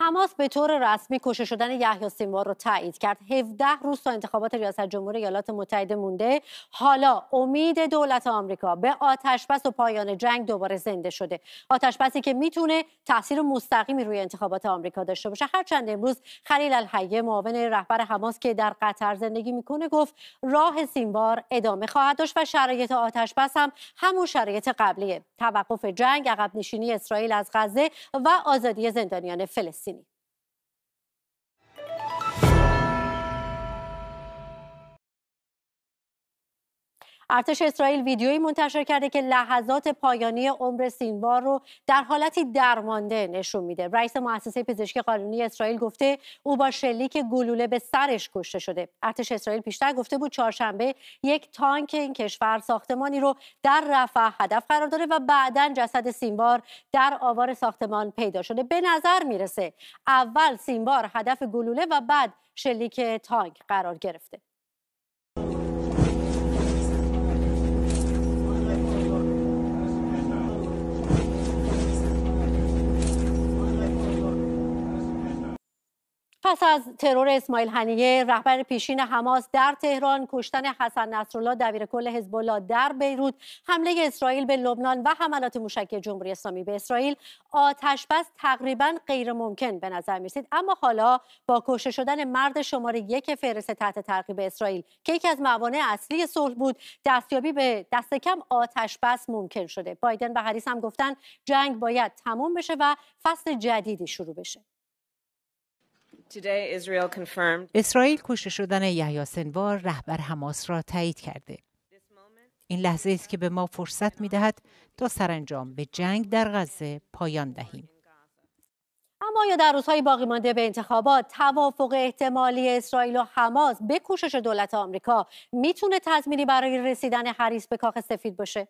حماس به طور رسمی کشته شدن یحیی سینوار رو تایید کرد 17 روز تا انتخابات ریاست جمهوری ایالات متحده مونده حالا امید دولت آمریکا به آتش بس و پایان جنگ دوباره زنده شده آتش بسی که میتونه تاثیر مستقیمی روی انتخابات آمریکا داشته باشه هرچند امروز خلیل الحیه معاون رهبر حماس که در قطر زندگی میکنه گفت راه سینوار ادامه خواهد داشت و شرایط آتش بس هم همون شرایط قبلیه توقف جنگ عقب نشینی اسرائیل از غزه و آزادی زندانیان فلسطین ارتش اسرائیل ویدیویی منتشر کرده که لحظات پایانی عمر سینوار رو در حالتی درمانده نشون میده رئیس مؤسسه پزشکی قانونی اسرائیل گفته او با شلیک گلوله به سرش کشته شده ارتش اسرائیل پیشتر گفته بود چهارشنبه یک تانک این کشور ساختمانی رو در رفح هدف قرار داره و بعدا جسد سینوار در آوار ساختمان پیدا شده به نظر میرسه اول سینوار هدف گلوله و بعد شلیک تانک قرار گرفته پس از ترور اسماعیل هنیه رهبر پیشین حماس در تهران کشتن حسن نصرالله کل کل الله در بیروت حمله اسرائیل به لبنان و حملات موشک جمهوری اسلامی به اسرائیل آتش بس تقریبا غیر ممکن به نظر میرسید اما حالا با کشته شدن مرد شماره یک فهرست تحت تعقیب اسرائیل که یکی از موانع اصلی صلح بود دستیابی به دست کم آتش بس ممکن شده بایدن و هریس هم گفتن جنگ باید تمام بشه و فصل جدیدی شروع بشه اسرائیل کشته شدن یحیی سنوار رهبر حماس را تایید کرده. این لحظه است که به ما فرصت می دهد تا سرانجام به جنگ در غزه پایان دهیم. اما یا در روزهای باقی مانده به انتخابات توافق احتمالی اسرائیل و حماس به کوشش دولت آمریکا میتونه تضمینی برای رسیدن حریص به کاخ سفید باشه؟